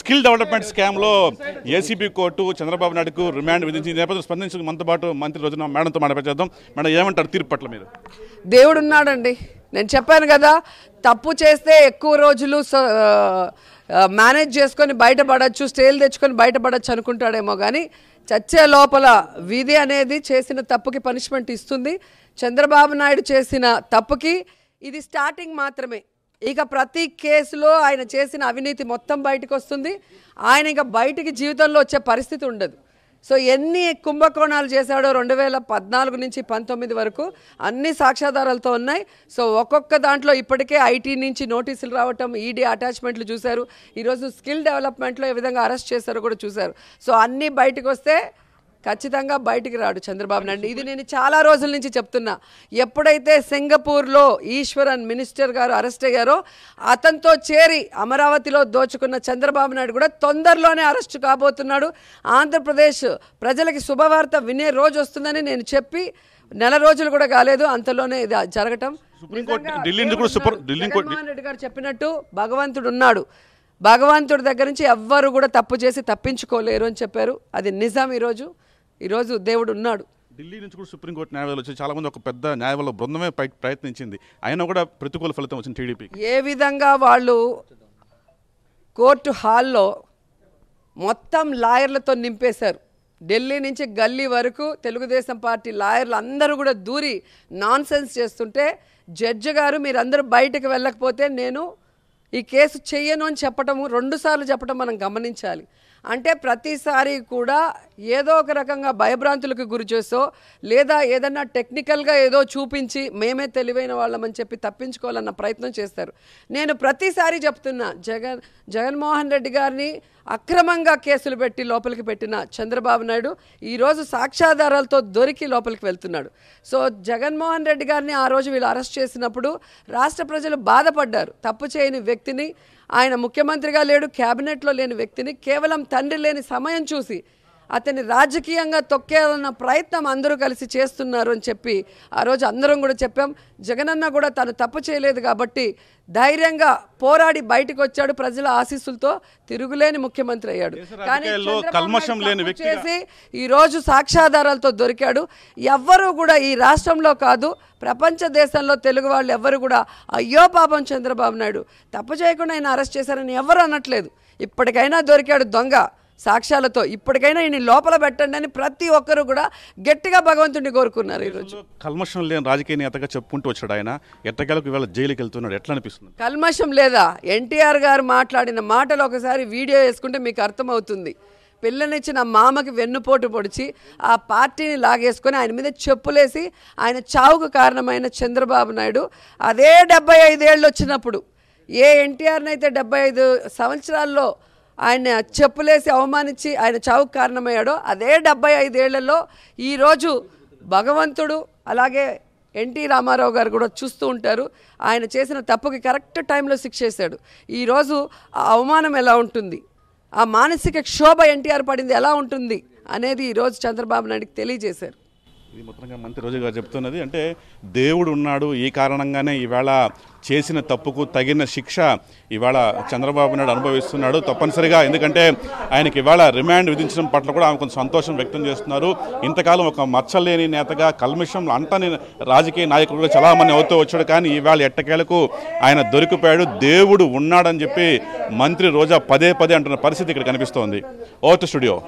skill development స్కామ్లో ACB court Chandrababu నాయుడుకు remand విధించింది నేపథ్యం స్పందించిన మనతో పాటు మంత్రి రోజున మేడంతో మాట్లాడేద్దాం మేడం ఏమంటారు తీర్పు పట్ల మీరు దేవుడు ఉన్నాడండి నేను చెప్పాను కదా తప్పు చేస్తే ఎక్కువ రోజులు మేనేజ్ చేసుకొని బయటపడచ్చు స్టేల్ తెచ్చుకొని బయటపడచ్చు అనుకుంటాడేమో కానీ చచ్చే లోపల విధి అనేది చేసిన తప్పుకి పనిష్మెంట్ ఇస్తుంది చంద్రబాబు నాయుడు చేసిన తప్పుకి ఇది స్టార్టింగ్ మాత్రమే ఇక ప్రతి కేసులో ఆయన చేసిన అవినీతి మొత్తం బయటకు వస్తుంది ఆయన ఇక బయటికి జీవితంలో వచ్చే పరిస్థితి ఉండదు సో ఎన్ని కుంభకోణాలు చేశాడో రెండు వేల పద్నాలుగు నుంచి పంతొమ్మిది వరకు అన్ని సాక్ష్యాధారాలతో ఉన్నాయి సో ఒక్కొక్క దాంట్లో ఇప్పటికే ఐటీ నుంచి నోటీసులు రావటం ఈడీ అటాచ్మెంట్లు చూశారు ఈరోజు స్కిల్ డెవలప్మెంట్లో ఏ విధంగా అరెస్ట్ చేశారో కూడా చూశారు సో అన్నీ బయటకు వస్తే ఖచ్చితంగా బయటికి రాడు చంద్రబాబు నాయుడు ఇది నేను చాలా రోజుల నుంచి చెప్తున్నా ఎప్పుడైతే సింగపూర్లో ఈశ్వరన్ మినిస్టర్ గారు అరెస్ట్ అయ్యారో అతనితో చేరి అమరావతిలో దోచుకున్న చంద్రబాబు నాయుడు కూడా తొందరలోనే అరెస్ట్ కాబోతున్నాడు ఆంధ్రప్రదేశ్ ప్రజలకి శుభవార్త వినే రోజు వస్తుందని నేను చెప్పి నెల రోజులు కూడా కాలేదు అంతలోనే ఇది జరగటం జగన్మోహన్ రెడ్డి గారు చెప్పినట్టు భగవంతుడు ఉన్నాడు భగవంతుడి దగ్గర నుంచి ఎవ్వరు కూడా తప్పు చేసి తప్పించుకోలేరు అని చెప్పారు అది నిజం ఈరోజు ఈరోజు దేవుడు ఉన్నాడు ఢిల్లీ నుంచి కూడా సుప్రీంకోర్టు న్యాయవాదులు వచ్చి చాలా మంది ఒక పెద్ద న్యాయవాదుల బృందమే ప్రయత్నించింది అయినా కూడా ప్రతికూల ఫలితం వచ్చింది టీడీపీ ఏ విధంగా వాళ్ళు కోర్టు హాల్లో మొత్తం లాయర్లతో నింపేశారు ఢిల్లీ నుంచి గల్లీ వరకు తెలుగుదేశం పార్టీ లాయర్లు అందరూ కూడా దూరి నాన్ సెన్స్ చేస్తుంటే జడ్జి గారు మీరందరూ బయటకు వెళ్ళకపోతే నేను ఈ కేసు చెయ్యను అని చెప్పటము రెండుసార్లు చెప్పడం మనం గమనించాలి అంటే ప్రతిసారి కూడా ఏదో ఒక రకంగా భయభ్రాంతులకు గురి చేసో లేదా ఏదన్నా టెక్నికల్గా ఏదో చూపించి మేమే తెలివైన వాళ్ళమని చెప్పి తప్పించుకోవాలన్న ప్రయత్నం చేస్తారు నేను ప్రతిసారి చెప్తున్నా జగన్ జగన్మోహన్ రెడ్డి గారిని అక్రమంగా కేసులు పెట్టి లోపలికి పెట్టిన చంద్రబాబు నాయుడు ఈరోజు సాక్ష్యాధారాలతో దొరికి లోపలికి వెళ్తున్నాడు సో జగన్మోహన్ రెడ్డి గారిని ఆ రోజు వీళ్ళు అరెస్ట్ చేసినప్పుడు రాష్ట్ర ప్రజలు బాధపడ్డారు తప్పు చేయని వ్యక్తిని ఆయన ముఖ్యమంత్రిగా లేడు క్యాబినెట్లో లేని వ్యక్తిని కేవలం తండ్రి లేని సమయం చూసి అతన్ని రాజకీయంగా తొక్కేయాలన్న ప్రయత్నం అందరూ కలిసి చేస్తున్నారు అని చెప్పి ఆ రోజు అందరం కూడా చెప్పాం జగనన్న కూడా తను తప్పు చేయలేదు కాబట్టి ధైర్యంగా పోరాడి బయటకు వచ్చాడు ప్రజల ఆశీస్సులతో తిరుగులేని ముఖ్యమంత్రి అయ్యాడు కానీ చేసి ఈరోజు సాక్ష్యాధారాలతో దొరికాడు ఎవ్వరూ కూడా ఈ రాష్ట్రంలో కాదు ప్రపంచ దేశంలో తెలుగు వాళ్ళు ఎవ్వరు కూడా అయ్యో పాపం చంద్రబాబు నాయుడు తప్పు చేయకుండా ఆయన అరెస్ట్ చేశారని ఎవరు అనట్లేదు ఇప్పటికైనా దొరికాడు దొంగ సాక్ష్యాలతో ఇప్పటికైనా ఈయన లోపల పెట్టండి అని ప్రతి ఒక్కరు కూడా గట్టిగా భగవంతుడిని కోరుకున్నారు ఈరోజు కల్మషం లేని రాజకీయ నేతగా చెప్పుకుంటూ వచ్చాడు ఆయన ఎట్టగలకు ఇవాళ జైలుకి వెళ్తున్నాడు ఎట్లా అనిపిస్తుంది కల్మషం లేదా ఎన్టీఆర్ గారు మాట్లాడిన మాటలు ఒకసారి వీడియో వేసుకుంటే మీకు అర్థమవుతుంది పిల్లనిచ్చిన మామకి వెన్నుపోటు పొడిచి ఆ పార్టీని లాగేసుకొని ఆయన మీద చెప్పులేసి ఆయన చావుకు కారణమైన చంద్రబాబు నాయుడు అదే డెబ్బై ఐదేళ్ళు వచ్చినప్పుడు ఏ ఎన్టీఆర్నైతే డెబ్బై ఐదు సంవత్సరాల్లో ఆయన చెప్పులేసి అవమానించి ఆయన చావుకు కారణమయ్యాడో అదే డెబ్బై ఐదేళ్లలో ఈరోజు భగవంతుడు అలాగే ఎన్టీ రామారావు గారు కూడా చూస్తూ ఉంటారు ఆయన చేసిన తప్పుకి కరెక్ట్ టైంలో శిక్ష చేశాడు ఈరోజు ఆ అవమానం ఎలా ఉంటుంది ఆ మానసిక క్షోభ ఎన్టీఆర్ పడింది ఎలా ఉంటుంది అనేది ఈరోజు చంద్రబాబు నాయుడికి తెలియజేశారు ఇది మొత్తంగా మంత్రి రోజు గారు చెప్తున్నది అంటే దేవుడు ఉన్నాడు ఈ కారణంగానే ఈవేళ చేసిన తప్పుకు తగిన శిక్ష ఇవాళ చంద్రబాబు నాయుడు అనుభవిస్తున్నాడు తప్పనిసరిగా ఎందుకంటే ఆయనకి ఇవాళ రిమాండ్ విధించడం పట్ల కూడా ఆమె కొంచెం సంతోషం వ్యక్తం చేస్తున్నారు ఇంతకాలం ఒక మచ్చలేని నేతగా కల్మిషం అంటని రాజకీయ నాయకుడు చలామణి అవుతూ వచ్చాడు కానీ ఈవేళ ఎట్టకేలకు ఆయన దొరికిపోయాడు దేవుడు ఉన్నాడని చెప్పి మంత్రి రోజా పదే పదే అంటున్న పరిస్థితి ఇక్కడ కనిపిస్తోంది ఓత్ స్టూడియో